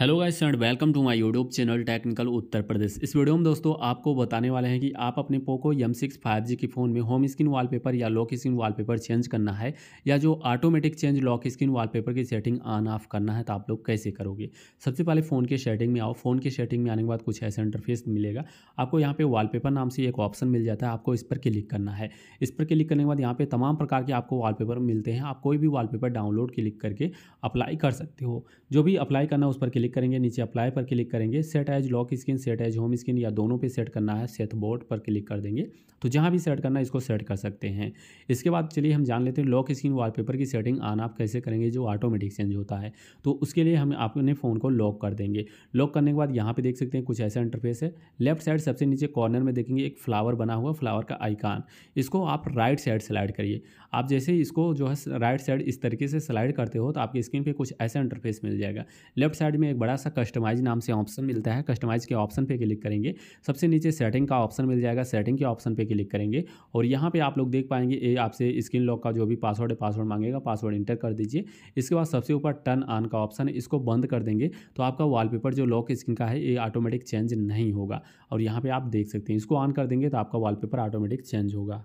hello guys and welcome to my YouTube channel technical Uttar Pradesh इस वीडियो में दोस्तों आपको बताने वाले हैं कि आप अपने Poco M six five G के फ़ोन में होम स्क्रीन वॉलपेपर या लॉक स्क्रीन वॉलपेपर चेंज करना है या जो automatic change lock screen wallpaper की सेटिंग ऑन ऑफ करना है तो आप लोग कैसे करोगे सबसे पहले फ़ोन के सेटिंग में आओ फ़ोन के सेटिंग में आने के बाद कुछ ऐसा इंटरफेस मिलेगा आपको यहाँ पर वाल नाम से एक ऑप्शन मिल जाता है आपको इस पर क्लिक करना है इस पर क्लिक करने के बाद यहाँ पर तमाम प्रकार के आपको वाल मिलते हैं आप कोई भी वाल डाउनलोड क्लिक करके अप्लाई कर सकते हो जो भी अप्लाई करना उस पर क्लिक क्लिक करेंगे नीचे अप्लाई पर क्लिक करेंगे set as lock screen set as home screen या दोनों पे सेट करना है सेट बोर्ड पर क्लिक कर देंगे तो जहाँ भी सेट करना है इसको सेट कर सकते हैं इसके बाद चलिए हम जान लेते हैं लॉक स्क्रीन वॉलपेपर की सेटिंग ऑन आप कैसे करेंगे जो ऑटोमेटिक चेंज होता है तो उसके लिए हम अपने फ़ोन को लॉक कर देंगे लॉक करने के बाद यहाँ पर देख सकते हैं कुछ ऐसा इंटरफेस है लेफ्ट साइड सबसे नीचे कॉर्नर में देखेंगे एक फ्लावर बना हुआ फ्लावर का आइकान इसको आप राइट साइड स्लाइड करिए आप जैसे इसको जो है राइट साइड इस तरीके से स्लाइड करते हो तो आपकी स्क्रीन पर कुछ ऐसा इंटरफेस मिल जाएगा लेफ्ट साइड में एक बड़ा सा कस्टमाइज नाम से ऑप्शन मिलता है कस्टमाइज के ऑप्शन पे क्लिक करेंगे सबसे नीचे सेटिंग का ऑप्शन मिल जाएगा सेटिंग के ऑप्शन पे क्लिक करेंगे और यहाँ पे आप लोग देख पाएंगे ये आपसे स्क्रीन लॉक का जो भी पासवर्ड है पासवर्ड मांगेगा पासवर्ड इंटर कर दीजिए इसके बाद सबसे ऊपर टर्न ऑन का ऑप्शन है इसको बंद कर देंगे तो आपका वाल जो लॉक स्क्रीन का है ये ऑटोमेटिक चेंज नहीं होगा और यहाँ पर आप देख सकते हैं इसको ऑन कर देंगे तो आपका वॉलपेपर ऑटोमेटिक चेंज होगा